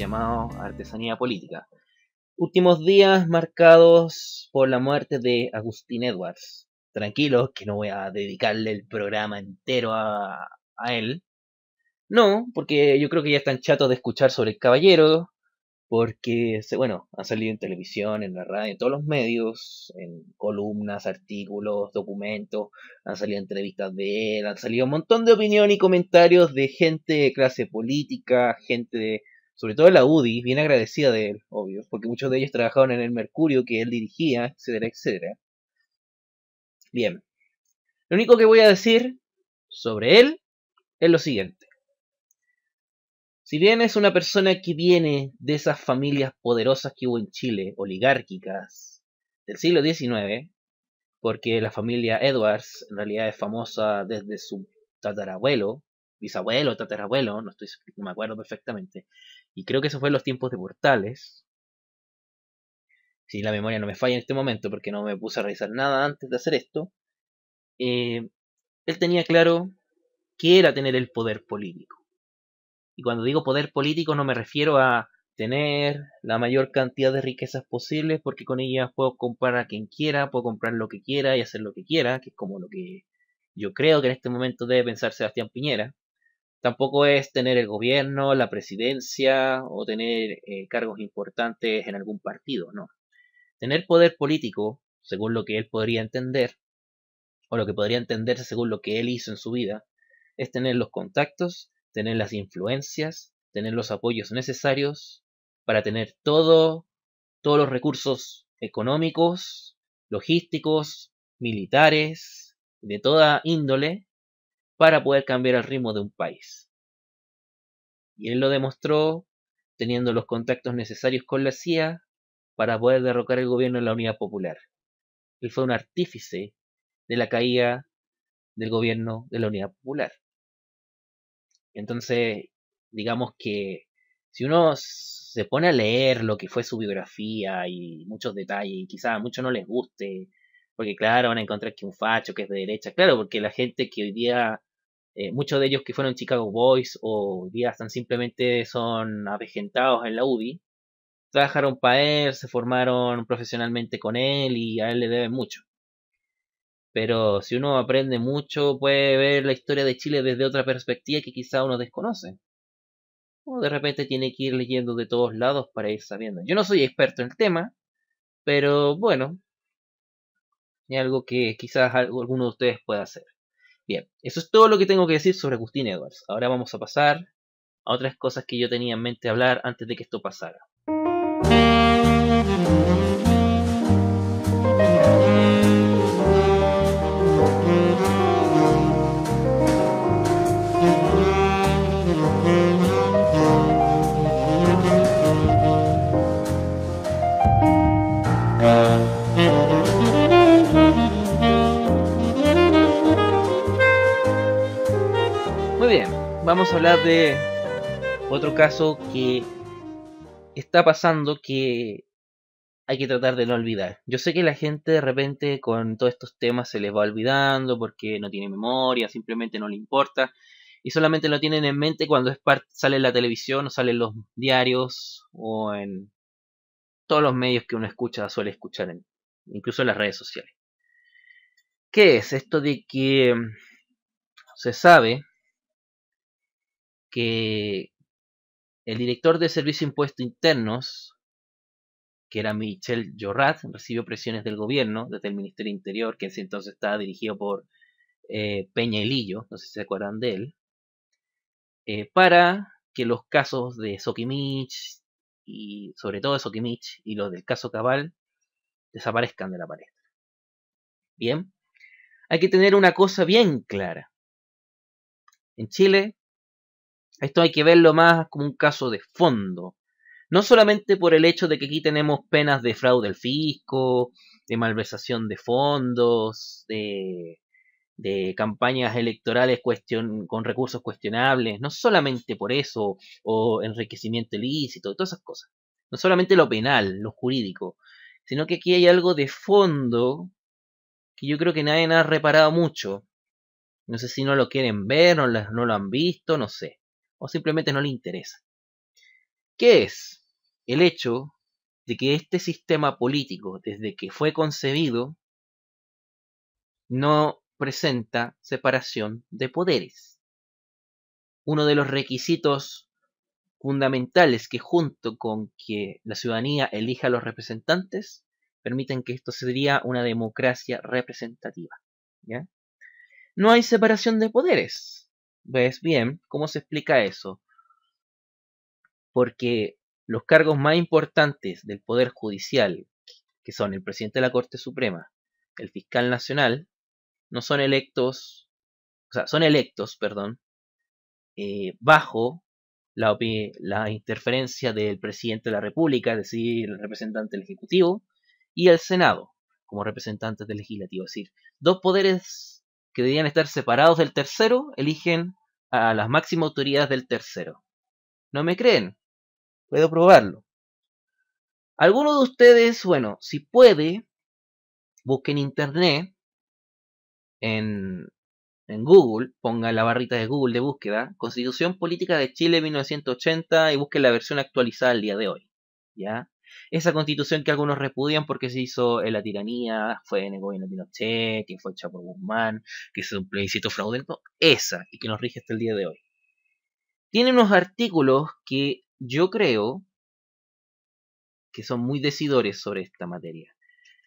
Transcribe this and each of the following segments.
llamado Artesanía Política. Últimos días marcados por la muerte de Agustín Edwards. Tranquilos, que no voy a dedicarle el programa entero a, él. No, porque yo creo que ya están chatos de escuchar sobre el caballero, porque, bueno, ha salido en televisión, en la radio, en todos los medios, en columnas, artículos, documentos, han salido entrevistas de él, han salido un montón de opinión y comentarios de gente de clase política, gente de sobre todo la UDI, bien agradecida de él, obvio, porque muchos de ellos trabajaban en el Mercurio que él dirigía, etcétera, etcétera. Bien, lo único que voy a decir sobre él es lo siguiente. Si bien es una persona que viene de esas familias poderosas que hubo en Chile, oligárquicas, del siglo XIX, porque la familia Edwards en realidad es famosa desde su tatarabuelo, bisabuelo, tatarabuelo, no, estoy, no me acuerdo perfectamente, y creo que eso fue en los tiempos de Portales. Si la memoria no me falla en este momento, porque no me puse a revisar nada antes de hacer esto, eh, él tenía claro que era tener el poder político. Y cuando digo poder político no me refiero a tener la mayor cantidad de riquezas posibles, porque con ellas puedo comprar a quien quiera, puedo comprar lo que quiera y hacer lo que quiera, que es como lo que yo creo que en este momento debe pensar Sebastián Piñera. Tampoco es tener el gobierno, la presidencia o tener eh, cargos importantes en algún partido, no. Tener poder político, según lo que él podría entender, o lo que podría entenderse según lo que él hizo en su vida, es tener los contactos, tener las influencias, tener los apoyos necesarios para tener todo, todos los recursos económicos, logísticos, militares, de toda índole, para poder cambiar el ritmo de un país. Y él lo demostró teniendo los contactos necesarios con la CIA para poder derrocar el gobierno de la Unidad Popular. Él fue un artífice de la caída del gobierno de la Unidad Popular. Entonces, digamos que si uno se pone a leer lo que fue su biografía y muchos detalles, y quizás a muchos no les guste, porque claro, van a encontrar que un facho, que es de derecha, claro, porque la gente que hoy día eh, muchos de ellos que fueron Chicago Boys o días tan simplemente son avejentados en la UDI, trabajaron para él, se formaron profesionalmente con él y a él le deben mucho. Pero si uno aprende mucho, puede ver la historia de Chile desde otra perspectiva que quizá uno desconoce. O de repente tiene que ir leyendo de todos lados para ir sabiendo. Yo no soy experto en el tema, pero bueno, es algo que quizás alguno de ustedes pueda hacer. Bien, eso es todo lo que tengo que decir sobre Agustín Edwards. Ahora vamos a pasar a otras cosas que yo tenía en mente hablar antes de que esto pasara. hablar de otro caso que está pasando que hay que tratar de no olvidar. Yo sé que la gente de repente con todos estos temas se les va olvidando porque no tiene memoria, simplemente no le importa y solamente lo tienen en mente cuando es sale en la televisión o sale en los diarios o en todos los medios que uno escucha, suele escuchar, en, incluso en las redes sociales. ¿Qué es esto de que se sabe que el director de Servicio de Impuestos Internos, que era Michel Jorrat, recibió presiones del gobierno, desde el Ministerio Interior, que en ese entonces estaba dirigido por eh, Peña y no sé si se acuerdan de él, eh, para que los casos de Sokimich, y sobre todo de Sokimich, y los del caso Cabal, desaparezcan de la pared. Bien, hay que tener una cosa bien clara. En Chile esto hay que verlo más como un caso de fondo. No solamente por el hecho de que aquí tenemos penas de fraude al fisco, de malversación de fondos, de, de campañas electorales con recursos cuestionables, no solamente por eso, o enriquecimiento ilícito, todas esas cosas. No solamente lo penal, lo jurídico, sino que aquí hay algo de fondo que yo creo que nadie ha reparado mucho. No sé si no lo quieren ver, no, no lo han visto, no sé o simplemente no le interesa. ¿Qué es el hecho de que este sistema político, desde que fue concebido, no presenta separación de poderes? Uno de los requisitos fundamentales que junto con que la ciudadanía elija a los representantes permiten que esto sería una democracia representativa. ¿ya? No hay separación de poderes ves bien, ¿cómo se explica eso? Porque los cargos más importantes del Poder Judicial, que son el presidente de la Corte Suprema, el fiscal nacional, no son electos, o sea, son electos, perdón, eh, bajo la, la interferencia del presidente de la República, es decir, el representante del Ejecutivo, y el Senado, como representantes del Legislativo, es decir, dos poderes que debían estar separados del tercero, eligen a las máximas autoridades del tercero. ¿No me creen? Puedo probarlo. Alguno de ustedes, bueno, si puede, busquen internet, en, en Google, ponga la barrita de Google de búsqueda, Constitución Política de Chile 1980 y busque la versión actualizada al día de hoy. ¿Ya? Esa constitución que algunos repudian porque se hizo en la tiranía, fue en el gobierno de Pinochet, que fue hecha por Guzmán, que es un plebiscito fraudulento, esa, y que nos rige hasta el día de hoy. Tiene unos artículos que yo creo que son muy decidores sobre esta materia.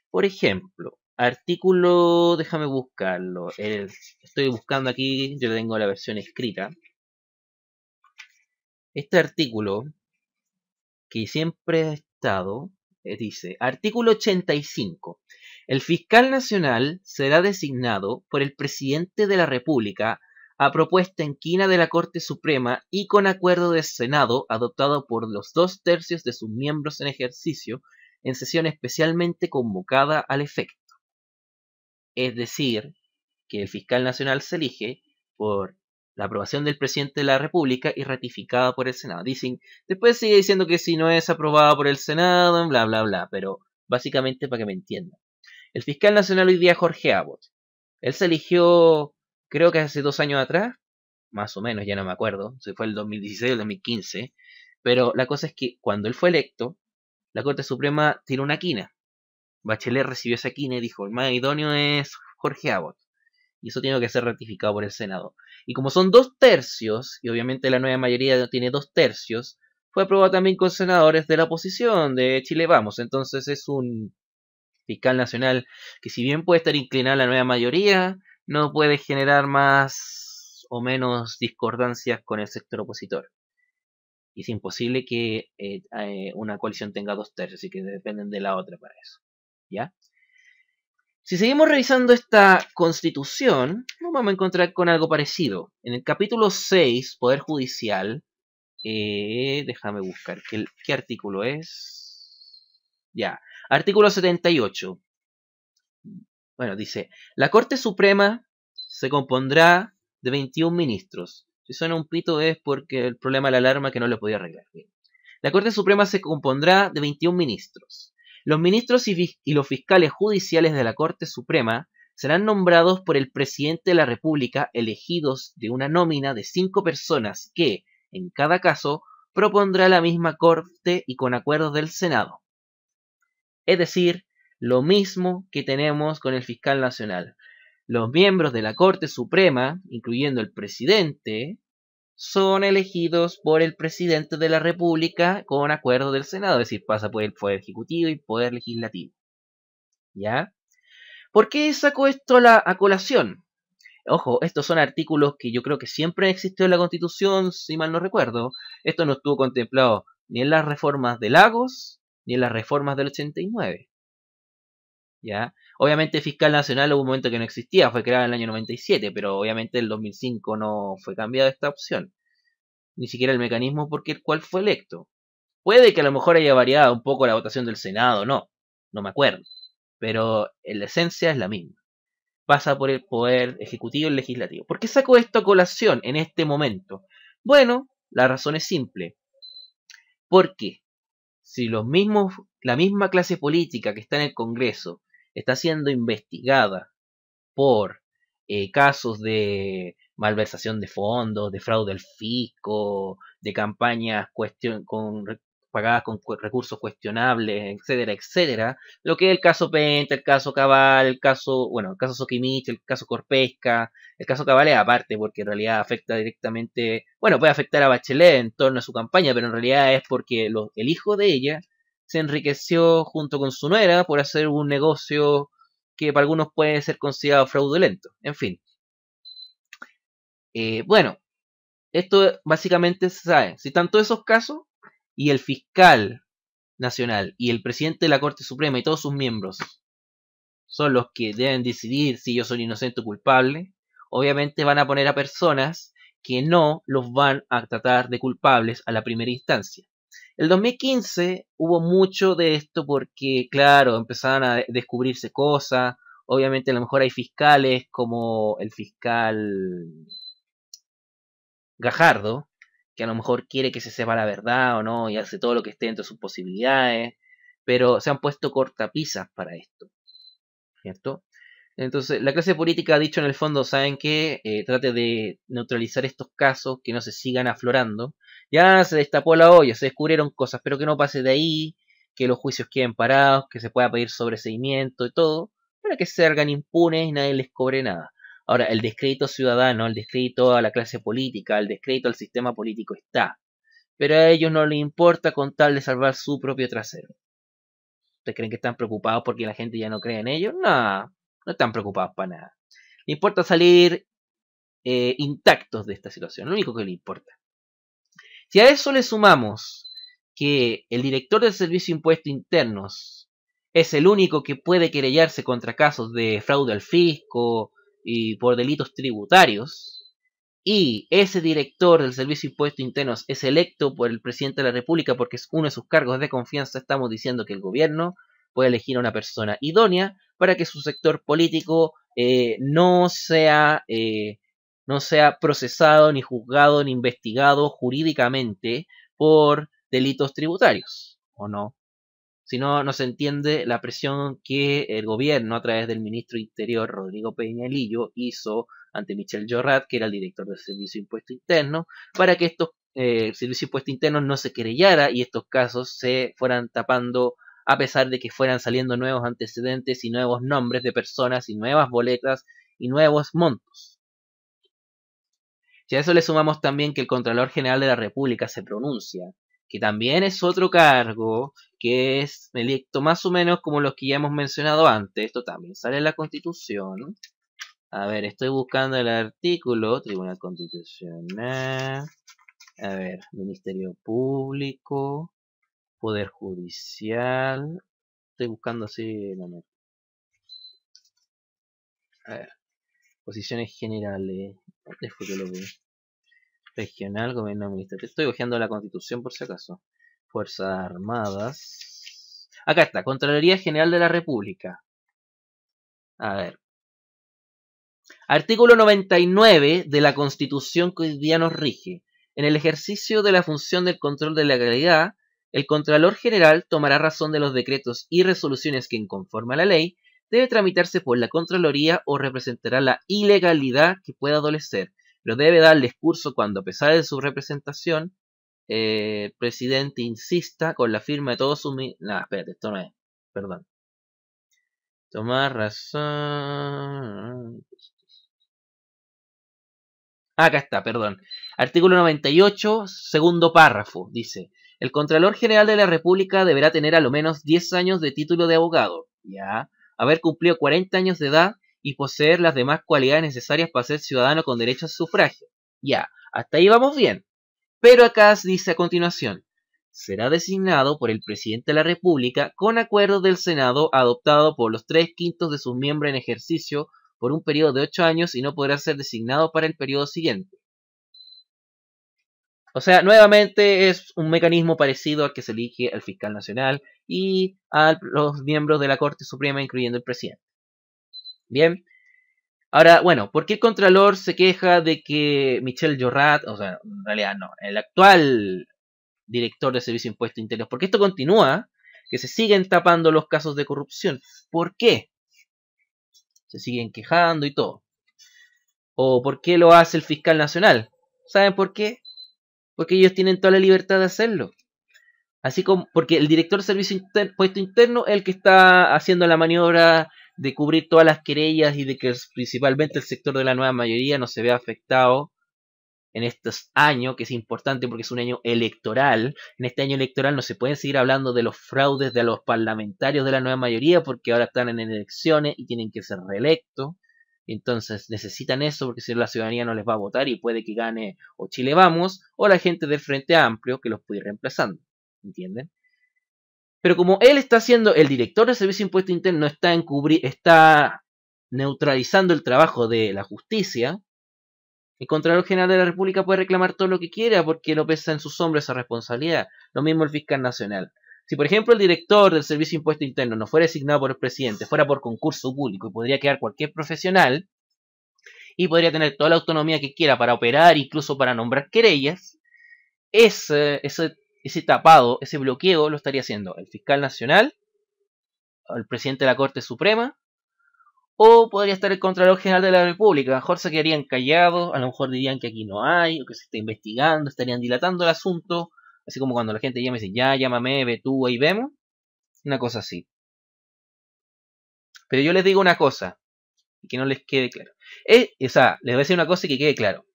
Por ejemplo, artículo, déjame buscarlo, estoy buscando aquí, yo tengo la versión escrita. Este artículo, que siempre eh, dice, artículo 85, el fiscal nacional será designado por el presidente de la República a propuesta en quina de la Corte Suprema y con acuerdo del Senado adoptado por los dos tercios de sus miembros en ejercicio en sesión especialmente convocada al efecto. Es decir, que el fiscal nacional se elige por la aprobación del presidente de la República y ratificada por el Senado. Dicen, después sigue diciendo que si no es aprobada por el Senado, bla, bla, bla, pero básicamente para que me entiendan. El fiscal nacional hoy día Jorge Abbott. Él se eligió, creo que hace dos años atrás, más o menos, ya no me acuerdo, si fue el 2016 o el 2015, pero la cosa es que cuando él fue electo, la Corte Suprema tiró una quina. Bachelet recibió esa quina y dijo, el más idóneo es Jorge Abbott. Y eso tiene que ser ratificado por el Senado. Y como son dos tercios, y obviamente la nueva mayoría tiene dos tercios, fue aprobado también con senadores de la oposición de Chile Vamos. Entonces es un fiscal nacional que si bien puede estar inclinada a la nueva mayoría, no puede generar más o menos discordancias con el sector opositor. Y es imposible que eh, eh, una coalición tenga dos tercios y que dependen de la otra para eso. ¿Ya? Si seguimos revisando esta constitución, nos vamos a encontrar con algo parecido. En el capítulo 6, Poder Judicial, eh, déjame buscar ¿qué, artículo es. Ya, artículo 78. Bueno, dice, la Corte Suprema se compondrá de 21 ministros. Si suena un pito es porque el problema de la alarma que no lo podía arreglar. La Corte Suprema se compondrá de 21 ministros los ministros y, los fiscales judiciales de la Corte Suprema serán nombrados por el presidente de la República elegidos de una nómina de cinco personas que, en cada caso, propondrá la misma Corte y con acuerdos del Senado. Es decir, lo mismo que tenemos con el fiscal nacional. Los miembros de la Corte Suprema, incluyendo el presidente, son elegidos por el presidente de la República con acuerdo del Senado, es decir, pasa por el Poder Ejecutivo y Poder Legislativo. ¿Ya? ¿Por qué sacó esto a, la, acolación colación? Ojo, estos son artículos que yo creo que siempre existió en la Constitución, si mal no recuerdo. Esto no estuvo contemplado ni en las reformas de Lagos, ni en las reformas del 89. Obviamente Fiscal Nacional hubo un momento que no existía, fue creada en el año 97, pero obviamente en el 2005 no fue cambiada esta opción. Ni siquiera el mecanismo por el cual fue electo. Puede que a lo mejor haya variado un poco la votación del Senado, no, no me acuerdo. Pero en la esencia es la misma. Pasa por el poder ejecutivo y legislativo. ¿Por qué saco esto a colación en este momento? Bueno, la razón es simple. Porque si los mismos, la misma clase política que está en el Congreso está siendo investigada por eh, casos de malversación de fondos, de fraude al fisco, de campañas con, pagadas con recursos cuestionables, etcétera, etcétera. Lo que es el caso Penta, el caso Cabal, el caso, bueno, el caso Soquimich, el caso Corpesca, el caso Cabal es aparte porque en realidad afecta directamente, bueno, puede afectar a Bachelet en torno a su campaña, pero en realidad es porque el hijo de ella se enriqueció junto con su nuera por hacer un negocio que para algunos puede ser considerado fraudulento. En fin. Eh, bueno, esto básicamente se sabe. Si tanto esos casos y el fiscal nacional y el presidente de la Corte Suprema y todos sus miembros son los que deben decidir si yo soy inocente o culpable, obviamente van a poner a personas que no los van a tratar de culpables a la primera instancia. El 2015 hubo mucho de esto porque, claro, empezaban a descubrirse cosas. Obviamente, a lo mejor hay fiscales como el fiscal Gajardo, que a lo mejor quiere que se sepa la verdad o no y hace todo lo que esté dentro de sus posibilidades, pero se han puesto cortapisas para esto. ¿Cierto? Entonces, la clase política ha dicho en el fondo, ¿saben qué? Eh, trate de neutralizar estos casos, que no se sigan aflorando. Ya se destapó la olla, se descubrieron cosas, pero que no pase de ahí, que los juicios queden parados, que se pueda pedir sobreseimiento y todo, para que se hagan impunes y nadie les cobre nada. Ahora, el descrédito ciudadano, el descrédito a la clase política, el descrédito al sistema político está. Pero a ellos no les importa con tal de salvar su propio trasero. ¿Ustedes creen que están preocupados porque la gente ya no cree en ellos? No, no están preocupados para nada. Le importa salir eh, intactos de esta situación, lo único que le importa. Si a eso le sumamos que el director del Servicio de Impuestos Internos es el único que puede querellarse contra casos de fraude al fisco y por delitos tributarios, y ese director del Servicio de Impuestos Internos es electo por el presidente de la República porque es uno de sus cargos de confianza, estamos diciendo que el gobierno puede elegir a una persona idónea para que su sector político eh, no sea eh, no sea procesado, ni juzgado, ni investigado jurídicamente por delitos tributarios, ¿o no? Si no, no se entiende la presión que el gobierno, a través del ministro Interior Rodrigo Peñalillo, hizo ante Michel Jorrat, que era el director del Servicio de Impuesto Interno, para que estos eh, el Servicio de Impuesto Interno no se querellara y estos casos se fueran tapando a pesar de que fueran saliendo nuevos antecedentes y nuevos nombres de personas y nuevas boletas y nuevos montos. Si a eso le sumamos también que el Contralor General de la República se pronuncia, que también es otro cargo que es electo más o menos como los que ya hemos mencionado antes, esto también sale en la Constitución. A ver, estoy buscando el artículo, Tribunal Constitucional, a ver, Ministerio Público, Poder Judicial, estoy buscando así, A ver. Posiciones generales de Regional, gobierno administrativo. Estoy hojeando la constitución por si acaso. Fuerzas Armadas. Acá está, Contraloría General de la República. A ver. Artículo 99 de la Constitución que hoy día nos rige. En el ejercicio de la función del control de la legalidad, el Contralor General tomará razón de los decretos y resoluciones que a la ley debe tramitarse por la Contraloría o representará la ilegalidad que pueda adolecer, pero debe dar el discurso cuando, a pesar de su representación, el eh, presidente insista con la firma de todos sus... No, espérate, esto no es. Perdón. Tomar razón. Acá está, perdón. Artículo 98, segundo párrafo, dice. El Contralor General de la República deberá tener a lo menos 10 años de título de abogado. Ya haber cumplido 40 años de edad y poseer las demás cualidades necesarias para ser ciudadano con derecho a sufragio. Ya, hasta ahí vamos bien. Pero acá dice a continuación, será designado por el presidente de la República con acuerdo del Senado adoptado por los tres quintos de sus miembros en ejercicio por un periodo de ocho años y no podrá ser designado para el periodo siguiente. O sea, nuevamente es un mecanismo parecido al que se elige al fiscal nacional, y a los miembros de la Corte Suprema, incluyendo el presidente. Bien. Ahora, bueno, ¿por qué el Contralor se queja de que Michel Jorrat, o sea, en realidad no, el actual director de Servicio de Impuesto Interior, porque esto continúa, que se siguen tapando los casos de corrupción. ¿Por qué? Se siguen quejando y todo. ¿O por qué lo hace el fiscal nacional? ¿Saben por qué? Porque ellos tienen toda la libertad de hacerlo. Así como, porque el director de servicio puesto interno es el que está haciendo la maniobra de cubrir todas las querellas y de que principalmente el sector de la nueva mayoría no se vea afectado en estos años, que es importante porque es un año electoral. En este año electoral no se pueden seguir hablando de los fraudes de los parlamentarios de la nueva mayoría porque ahora están en elecciones y tienen que ser reelectos. Entonces necesitan eso porque si la ciudadanía no les va a votar y puede que gane o Chile Vamos o la gente del Frente Amplio que los puede ir reemplazando. ¿entienden? Pero como él está haciendo el director del Servicio Impuesto Interno, está, está neutralizando el trabajo de la justicia, el Contralor General de la República puede reclamar todo lo que quiera porque no pesa en sus hombros esa responsabilidad. Lo mismo el fiscal nacional. Si, por ejemplo, el director del Servicio Impuesto Interno no fuera designado por el presidente, fuera por concurso público y podría quedar cualquier profesional y podría tener toda la autonomía que quiera para operar, incluso para nombrar querellas, ese ese tapado, ese bloqueo lo estaría haciendo el fiscal nacional, el presidente de la Corte Suprema, o podría estar el Contralor General de la República. A lo mejor se quedarían callados, a lo mejor dirían que aquí no hay, o que se está investigando, estarían dilatando el asunto, así como cuando la gente llama y dice, ya, llámame, ve tú, ahí vemos. Una cosa así. Pero yo les digo una cosa, Y que no les quede claro. Eh, o sea, les voy a decir una cosa y que quede claro.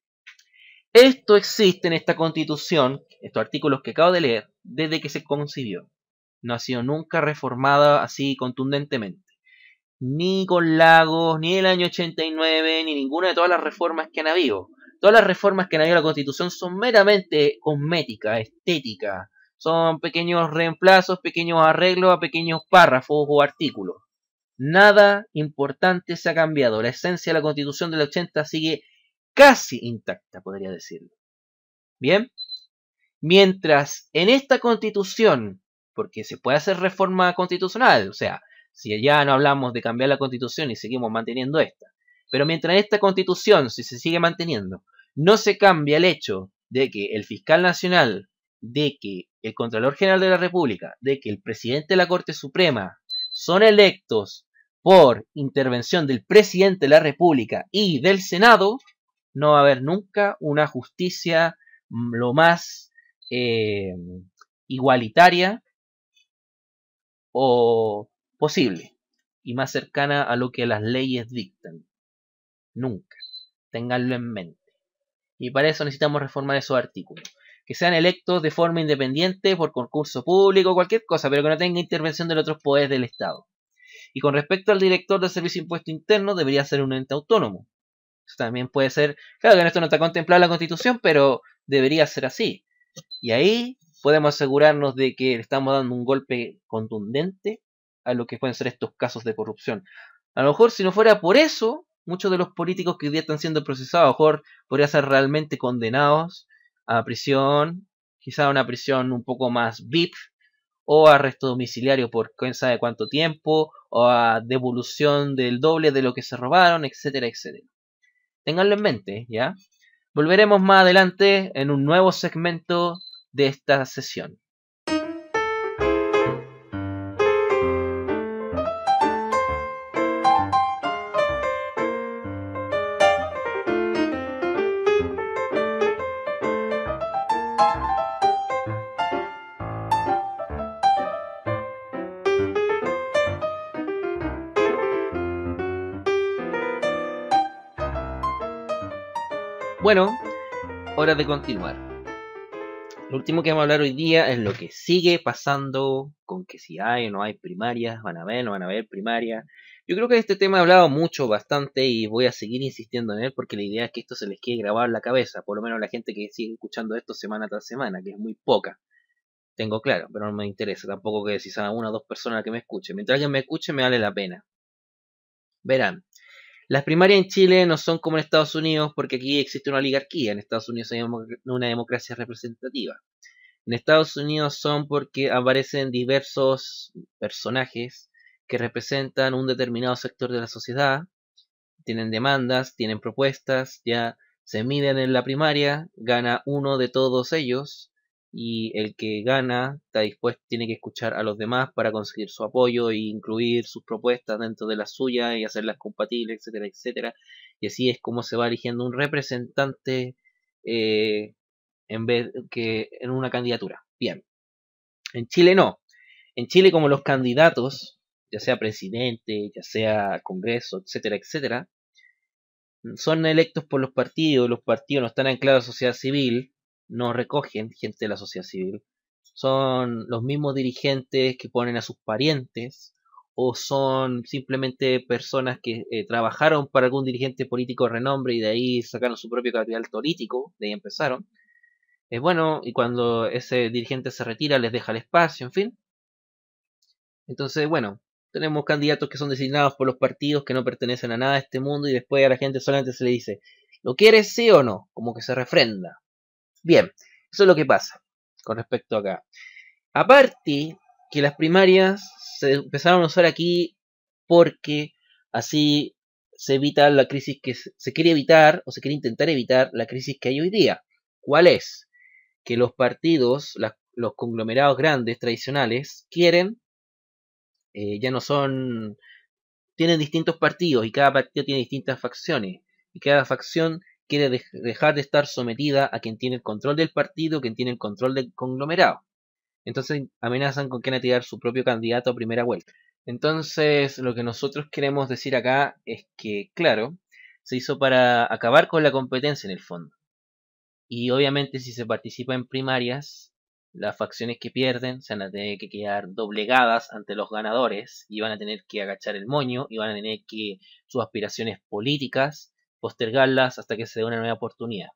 Esto existe en esta constitución estos artículos que acabo de leer desde que se concibió. No ha sido nunca reformada así contundentemente. Ni con Lagos, ni el año 89, ni ninguna de todas las reformas que han habido. Todas las reformas que han habido a la Constitución son meramente cosméticas, estéticas. Son pequeños reemplazos, pequeños arreglos a pequeños párrafos o artículos. Nada importante se ha cambiado. La esencia de la Constitución del 80 sigue casi intacta, podría decirlo. Bien, Mientras en esta constitución, porque se puede hacer reforma constitucional, o sea, si ya no hablamos de cambiar la constitución y seguimos manteniendo esta, pero mientras en esta constitución, si se sigue manteniendo, no se cambia el hecho de que el fiscal nacional, de que el Contralor General de la República, de que el presidente de la Corte Suprema son electos por intervención del presidente de la República y del Senado, no va a haber nunca una justicia mm, lo más eh, igualitaria o posible y más cercana a lo que las leyes dictan. Nunca. tenganlo en mente. Y para eso necesitamos reformar esos artículos. Que sean electos de forma independiente, por concurso público, cualquier cosa, pero que no tenga intervención de los otros poderes del Estado. Y con respecto al director del Servicio Impuesto Interno, debería ser un ente autónomo. Eso también puede ser, claro que en esto no está contemplado la Constitución, pero debería ser así. Y ahí podemos asegurarnos de que le estamos dando un golpe contundente a lo que pueden ser estos casos de corrupción. A lo mejor si no fuera por eso, muchos de los políticos que hoy día están siendo procesados, a lo mejor podrían ser realmente condenados a prisión, quizá a una prisión un poco más VIP, o arresto domiciliario por quién sabe cuánto tiempo, o a devolución del doble de lo que se robaron, etcétera, etcétera. Ténganlo en mente, ¿ya? Volveremos más adelante en un nuevo segmento de esta sesión. Bueno, hora de continuar. Lo último que vamos a hablar hoy día es lo que sigue pasando con que si hay o no hay primarias, van a ver, no van a ver primarias. Yo creo que de este tema he hablado mucho, bastante, y voy a seguir insistiendo en él porque la idea es que esto se les quede grabado en la cabeza, por lo menos la gente que sigue escuchando esto semana tras semana, que es muy poca. Tengo claro, pero no me interesa tampoco que si sean una o dos personas que me escuchen. Mientras alguien me escuche, me vale la pena. Verán, las primarias en Chile no son como en Estados Unidos porque aquí existe una oligarquía. En Estados Unidos hay una democracia representativa. En Estados Unidos son porque aparecen diversos personajes que representan un determinado sector de la sociedad, tienen demandas, tienen propuestas, ya se miden en la primaria, gana uno de todos ellos y el que gana está dispuesto, tiene que escuchar a los demás para conseguir su apoyo e incluir sus propuestas dentro de las suyas y hacerlas compatibles, etcétera, etcétera. Y así es como se va eligiendo un representante eh, en vez que en una candidatura. Bien. En Chile no. En Chile como los candidatos, ya sea presidente, ya sea Congreso, etcétera, etcétera, son electos por los partidos, los partidos no están anclados a la sociedad civil, no recogen gente de la sociedad civil. Son los mismos dirigentes que ponen a sus parientes o son simplemente personas que eh, trabajaron para algún dirigente político renombre y de ahí sacaron su propio capital político, de ahí empezaron. Es bueno, y cuando ese dirigente se retira les deja el espacio, en fin. Entonces, bueno, tenemos candidatos que son designados por los partidos que no pertenecen a nada de este mundo y después a la gente solamente se le dice, ¿lo quieres sí o no? Como que se refrenda. Bien, eso es lo que pasa con respecto a acá. Aparte que las primarias se empezaron a usar aquí porque así se evita la crisis que se quiere evitar o se quiere intentar evitar la crisis que hay hoy día. ¿Cuál es? Que los partidos, los conglomerados grandes tradicionales quieren, eh, ya no son, tienen distintos partidos y cada partido tiene distintas facciones y cada facción quiere dejar de estar sometida a quien tiene el control del partido, quien tiene el control del conglomerado. Entonces amenazan con que van a tirar su propio candidato a primera vuelta. Entonces lo que nosotros queremos decir acá es que, claro, se hizo para acabar con la competencia en el fondo. Y obviamente si se participa en primarias, las facciones que pierden se van a tener que quedar doblegadas ante los ganadores y van a tener que agachar el moño y van a tener que sus aspiraciones políticas postergarlas hasta que se dé una nueva oportunidad.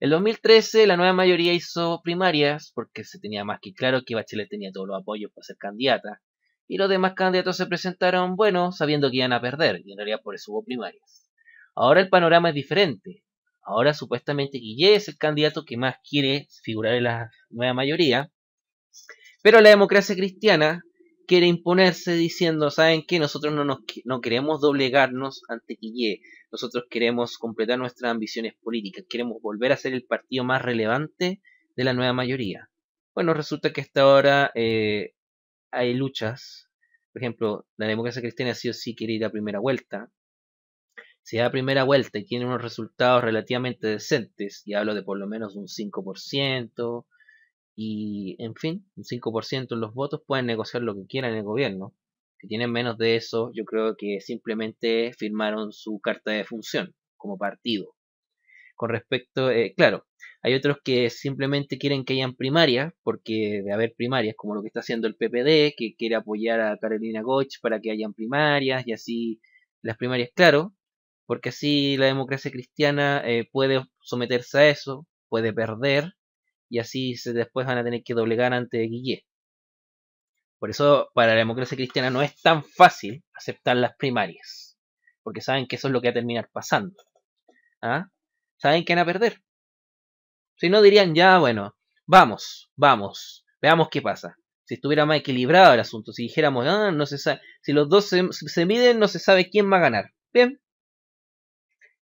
En 2013 la nueva mayoría hizo primarias porque se tenía más que claro que Bachelet tenía todos los apoyos para ser candidata y los demás candidatos se presentaron, bueno, sabiendo que iban a perder y en realidad por eso hubo primarias. Ahora el panorama es diferente. Ahora supuestamente Guille es el candidato que más quiere figurar en la nueva mayoría, pero la democracia cristiana quiere imponerse diciendo, ¿saben qué? Nosotros no, nos, no queremos doblegarnos ante Quillé. nosotros queremos completar nuestras ambiciones políticas, queremos volver a ser el partido más relevante de la nueva mayoría. Bueno, resulta que hasta ahora eh, hay luchas. Por ejemplo, la democracia cristiana sí o sí quiere ir a primera vuelta. Si da primera vuelta y tiene unos resultados relativamente decentes, y hablo de por lo menos un 5%, y en fin, un 5% en los votos pueden negociar lo que quieran en el gobierno. Si tienen menos de eso, yo creo que simplemente firmaron su carta de función como partido. Con respecto, eh, claro, hay otros que simplemente quieren que hayan primarias, porque de haber primarias, como lo que está haciendo el PPD, que quiere apoyar a Carolina Goch para que hayan primarias y así las primarias, claro, porque así la democracia cristiana eh, puede someterse a eso, puede perder y así se, después van a tener que doblegar ante Guille. Por eso para la democracia cristiana no es tan fácil aceptar las primarias, porque saben que eso es lo que va a terminar pasando. ¿Ah? Saben que van a perder. Si no dirían ya, bueno, vamos, vamos, veamos qué pasa. Si estuviera más equilibrado el asunto, si dijéramos, ah, no se sabe, si los dos se miden, no se sabe quién va a ganar. Bien,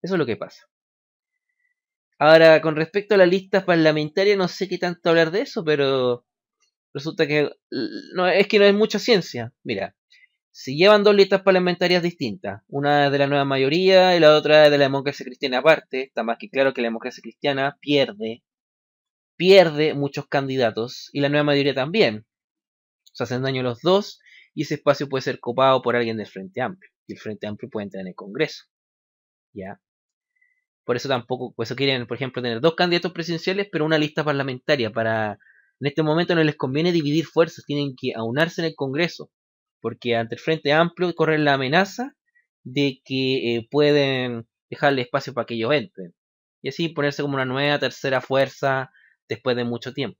eso es lo que pasa. Ahora, con respecto a la lista parlamentaria, no sé qué tanto hablar de eso, pero resulta que no, es que no es mucha ciencia. Mira, si llevan dos listas parlamentarias distintas, una de la nueva mayoría y la otra de la democracia cristiana aparte, está más que claro que la democracia cristiana pierde, pierde muchos candidatos y la nueva mayoría también. Se hacen daño los dos y ese espacio puede ser copado por alguien del Frente Amplio y el Frente Amplio puede entrar en el Congreso. ¿Ya? Por eso tampoco, quieren, por ejemplo, tener dos candidatos presidenciales, pero una lista parlamentaria. Para, en este momento no les conviene dividir fuerzas, tienen que aunarse en el Congreso, porque ante el Frente Amplio corre la amenaza de que eh, pueden dejarle espacio para que ellos entren. Y así ponerse como una nueva tercera fuerza después de mucho tiempo.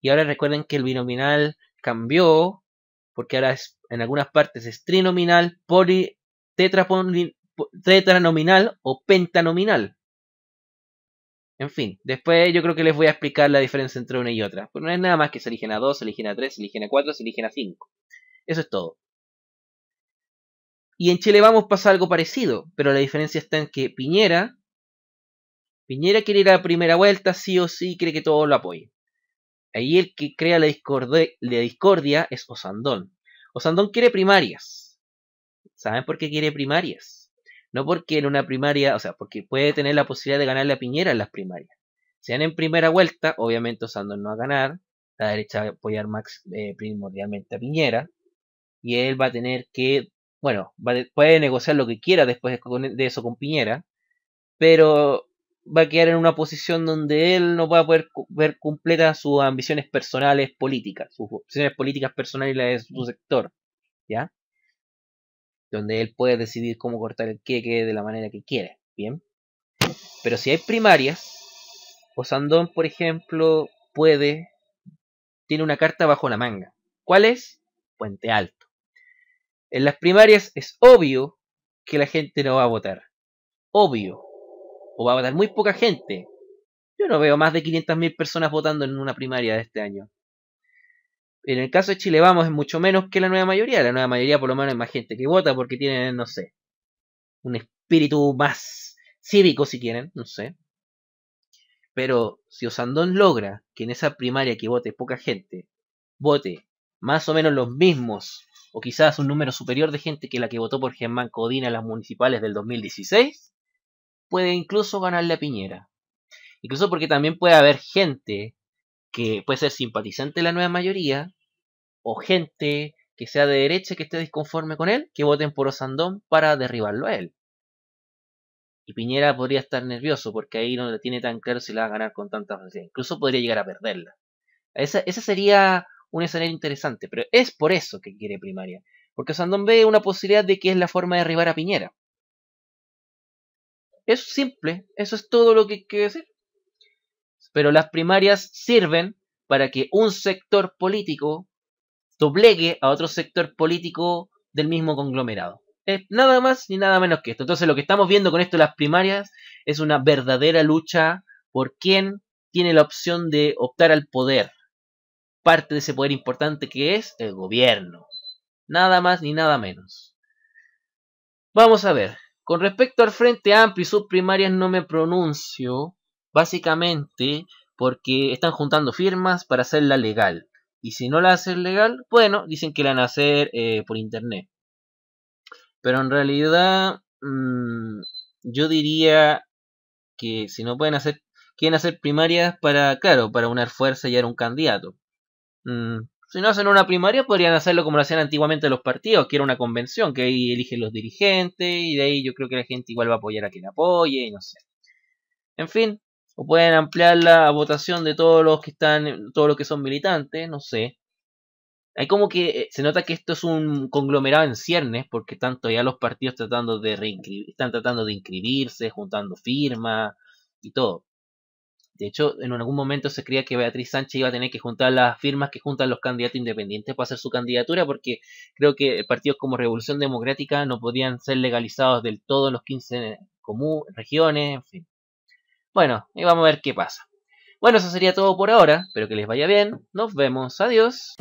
Y ahora recuerden que el binominal cambió, porque ahora es, en algunas partes es trinominal, poli, tetranominal o pentanominal. En fin, después yo creo que les voy a explicar la diferencia entre una y otra. Pero pues no es nada más que se eligen a 2, se eligen a 3, se eligen a 4, se eligen a 5. Eso es todo. Y en Chile vamos pasa algo parecido, pero la diferencia está en que Piñera, Piñera quiere ir a la primera vuelta, sí o sí, cree que todos lo apoyen. Ahí el que crea la discordia, la discordia es Osandón. Osandón quiere primarias. ¿Saben por qué quiere primarias? No porque en una primaria, o sea, porque puede tener la posibilidad de ganar a Piñera en las primarias. Sean en primera vuelta, obviamente Osando no va a ganar, la derecha va a apoyar Max eh, primordialmente a Piñera, y él va a tener que, bueno, puede negociar lo que quiera después de, eso con Piñera, pero va a quedar en una posición donde él no va a poder ver completas sus ambiciones personales políticas, sus opciones políticas personales y las de su sector, ¿ya? donde él puede decidir cómo cortar el queque de la manera que quiere, ¿bien? Pero si hay primarias, Osandón, por ejemplo, puede, tiene una carta bajo la manga. ¿Cuál es? Puente Alto. En las primarias es obvio que la gente no va a votar. Obvio. O va a votar muy poca gente. Yo no veo más de 500.000 personas votando en una primaria de este año. En el caso de Chile Vamos es mucho menos que la nueva mayoría. La nueva mayoría por lo menos es más gente que vota porque tienen, no sé, un espíritu más cívico si quieren, no sé. Pero si Osandón logra que en esa primaria que vote poca gente, vote más o menos los mismos, o quizás un número superior de gente que la que votó por Germán Codina en las municipales del 2016, puede incluso ganar la Piñera. Incluso porque también puede haber gente que puede ser simpatizante de la nueva mayoría o gente que sea de derecha que esté disconforme con él, que voten por Osandón para derribarlo a él. Y Piñera podría estar nervioso porque ahí no le tiene tan claro si la va a ganar con tanta facilidad. Incluso podría llegar a perderla. Esa, ese sería un escenario interesante, pero es por eso que quiere primaria. Porque Osandón ve una posibilidad de que es la forma de derribar a Piñera. Es simple, eso es todo lo que quiero decir pero las primarias sirven para que un sector político doblegue a otro sector político del mismo conglomerado. Es nada más ni nada menos que esto. Entonces lo que estamos viendo con esto de las primarias es una verdadera lucha por quién tiene la opción de optar al poder. Parte de ese poder importante que es el gobierno. Nada más ni nada menos. Vamos a ver. Con respecto al Frente Amplio y sus primarias no me pronuncio Básicamente porque están juntando firmas para hacerla legal. Y si no la hacen legal, bueno, dicen que la van a hacer eh, por internet. Pero en realidad, mm, yo diría que si no pueden hacer, quieren hacer primarias para, claro, para unir fuerza y era un candidato. Mm, si no hacen una primaria, podrían hacerlo como lo hacían antiguamente los partidos, que era una convención, que ahí eligen los dirigentes y de ahí yo creo que la gente igual va a apoyar a quien apoye, y no sé. En fin, o pueden ampliar la votación de todos los que están, todos los que son militantes, no sé. Hay como que eh, se nota que esto es un conglomerado en ciernes, porque tanto ya los partidos tratando de están tratando de inscribirse, juntando firmas y todo. De hecho, en algún momento se creía que Beatriz Sánchez iba a tener que juntar las firmas que juntan los candidatos independientes para hacer su candidatura, porque creo que partidos como Revolución Democrática no podían ser legalizados del todo en los 15 regiones, en fin. Bueno, y vamos a ver qué pasa. Bueno, eso sería todo por ahora, espero que les vaya bien, nos vemos, adiós.